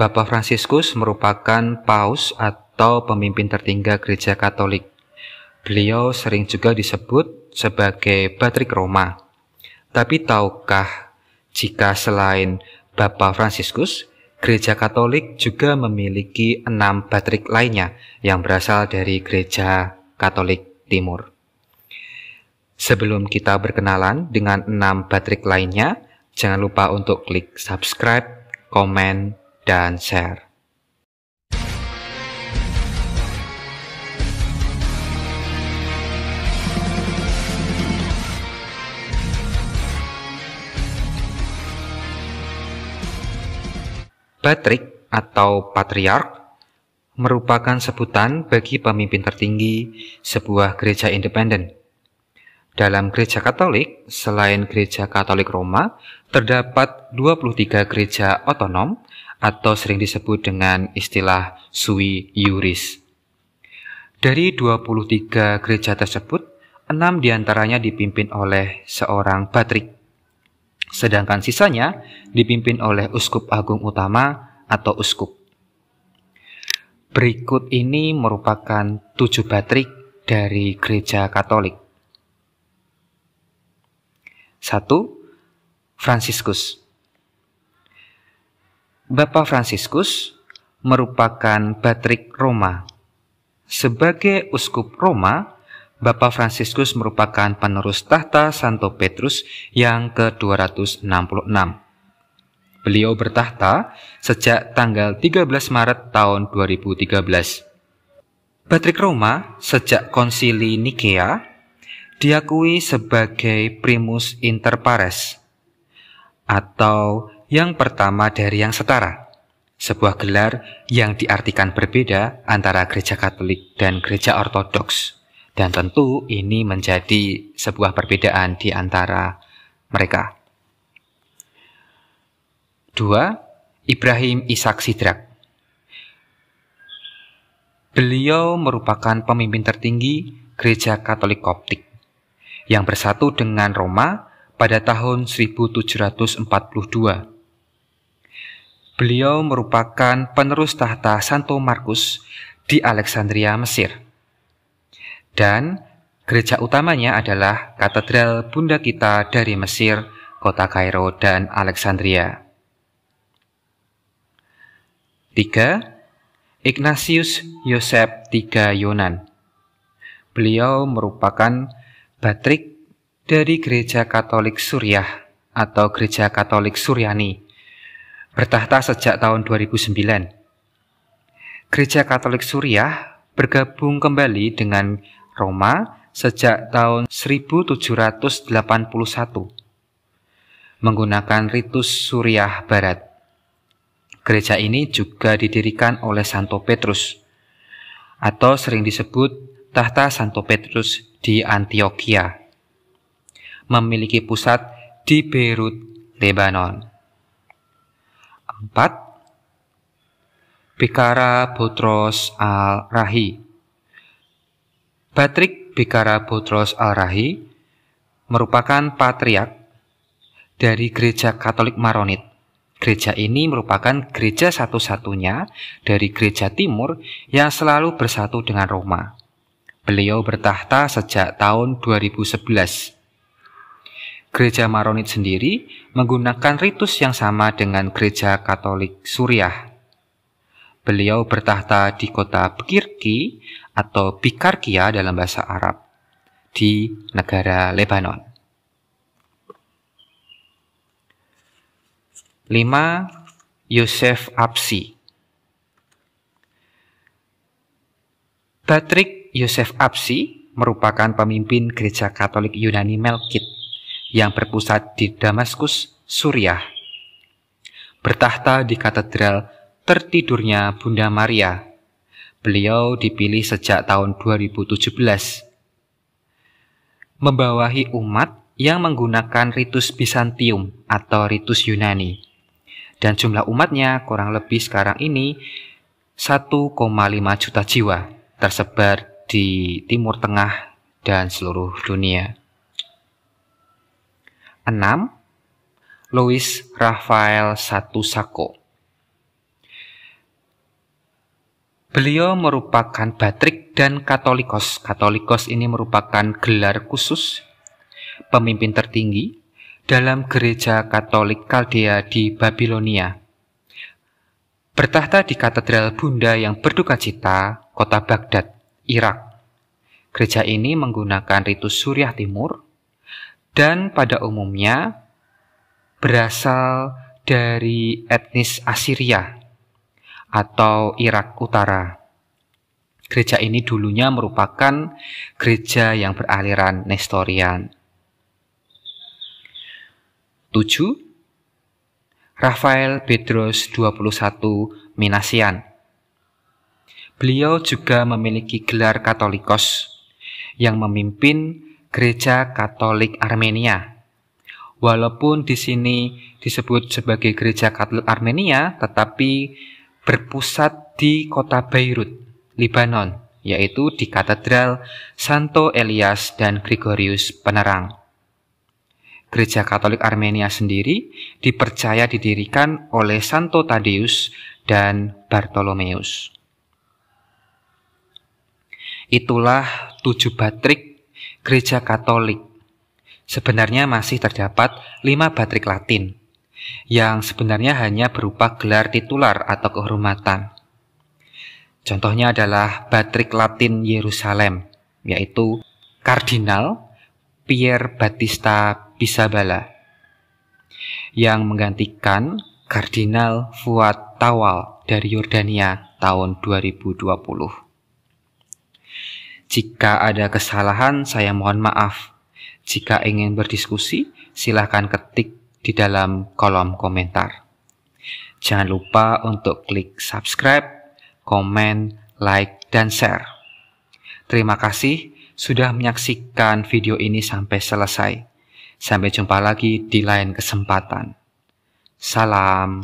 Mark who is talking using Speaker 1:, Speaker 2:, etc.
Speaker 1: Bapak Fransiskus merupakan paus atau pemimpin tertinggal gereja Katolik. Beliau sering juga disebut sebagai Patrik Roma. Tapi tahukah jika selain Bapak Fransiskus, Gereja Katolik juga memiliki enam Patrik lainnya yang berasal dari Gereja Katolik Timur. Sebelum kita berkenalan dengan enam Patrik lainnya, jangan lupa untuk klik subscribe, komen, dan share. Patrick atau Patriark merupakan sebutan bagi pemimpin tertinggi sebuah gereja independen. Dalam gereja Katolik, selain gereja Katolik Roma, terdapat 23 gereja otonom atau sering disebut dengan istilah sui iuris. Dari 23 gereja tersebut, enam diantaranya dipimpin oleh seorang patrik, sedangkan sisanya dipimpin oleh uskup agung utama atau uskup. Berikut ini merupakan tujuh patrik dari gereja Katolik. 1. Franciscus Bapak Fransiskus merupakan Batrik Roma. Sebagai uskup Roma, Bapak Fransiskus merupakan penerus tahta Santo Petrus yang ke-266. Beliau bertahta sejak tanggal 13 Maret tahun 2013. Patrik Roma sejak konsili Nikea diakui sebagai primus inter pares atau yang pertama dari yang setara, sebuah gelar yang diartikan berbeda antara gereja Katolik dan gereja Ortodoks. Dan tentu ini menjadi sebuah perbedaan di antara mereka. Dua, Ibrahim Ishak Sidrak. Beliau merupakan pemimpin tertinggi gereja Katolik Koptik yang bersatu dengan Roma pada tahun 1742 Beliau merupakan penerus tahta Santo Markus di Alexandria, Mesir. Dan gereja utamanya adalah Katedral Bunda Kita dari Mesir, kota Kairo dan Alexandria. 3. Ignatius Yosef III Yonan. Beliau merupakan batrik dari Gereja Katolik Suriah atau Gereja Katolik Suryani bertahta sejak tahun 2009. Gereja Katolik Suriah bergabung kembali dengan Roma sejak tahun 1781 menggunakan ritus Suriah Barat. Gereja ini juga didirikan oleh Santo Petrus atau sering disebut Tahta Santo Petrus di Antioquia. Memiliki pusat di Beirut, Lebanon. 4 Bikara Botros Al-Rahi Patrick Bikara Botros Al-Rahi merupakan patriark dari gereja Katolik Maronit. Gereja ini merupakan gereja satu-satunya dari gereja timur yang selalu bersatu dengan Roma. Beliau bertahta sejak tahun 2011 Gereja Maronit sendiri menggunakan ritus yang sama dengan Gereja Katolik Suriah. Beliau bertahta di kota Bekirki atau Bikarkia dalam bahasa Arab di negara Lebanon. 5. Yosef Apsi Patrick Yosef Apsi merupakan pemimpin gereja Katolik Yunani Melkit yang berpusat di Damaskus, Suriah. Bertahta di katedral tertidurnya Bunda Maria. Beliau dipilih sejak tahun 2017. Membawahi umat yang menggunakan ritus Bizantium atau ritus Yunani. Dan jumlah umatnya kurang lebih sekarang ini 1,5 juta jiwa tersebar di Timur Tengah dan seluruh dunia. 6. Louis Rafael Sako. Beliau merupakan batrik dan katolikos. Katolikos ini merupakan gelar khusus pemimpin tertinggi dalam gereja Katolik Kaldea di Babilonia. Bertahta di Katedral Bunda yang berduka cita, kota Baghdad, Irak. Gereja ini menggunakan ritus Suriah Timur dan pada umumnya berasal dari etnis Assyria atau Irak Utara. Gereja ini dulunya merupakan gereja yang beraliran Nestorian. 7. Rafael Bedros 21 Minasian Beliau juga memiliki gelar Katolikos yang memimpin Gereja Katolik Armenia. Walaupun di sini disebut sebagai Gereja Katolik Armenia, tetapi berpusat di kota Beirut, Lebanon, yaitu di Katedral Santo Elias dan Gregorius Penerang. Gereja Katolik Armenia sendiri dipercaya didirikan oleh Santo Tadeus dan Bartolomeus. Itulah tujuh batrik gereja Katolik. Sebenarnya masih terdapat lima batrik Latin, yang sebenarnya hanya berupa gelar titular atau kehormatan. Contohnya adalah batrik Latin Yerusalem, yaitu Kardinal Pierre Batista Bisabala, yang menggantikan Kardinal Fuad Tawal dari Yordania tahun 2020. Jika ada kesalahan, saya mohon maaf. Jika ingin berdiskusi, silahkan ketik di dalam kolom komentar. Jangan lupa untuk klik subscribe, komen, like, dan share. Terima kasih sudah menyaksikan video ini sampai selesai. Sampai jumpa lagi di lain kesempatan. Salam.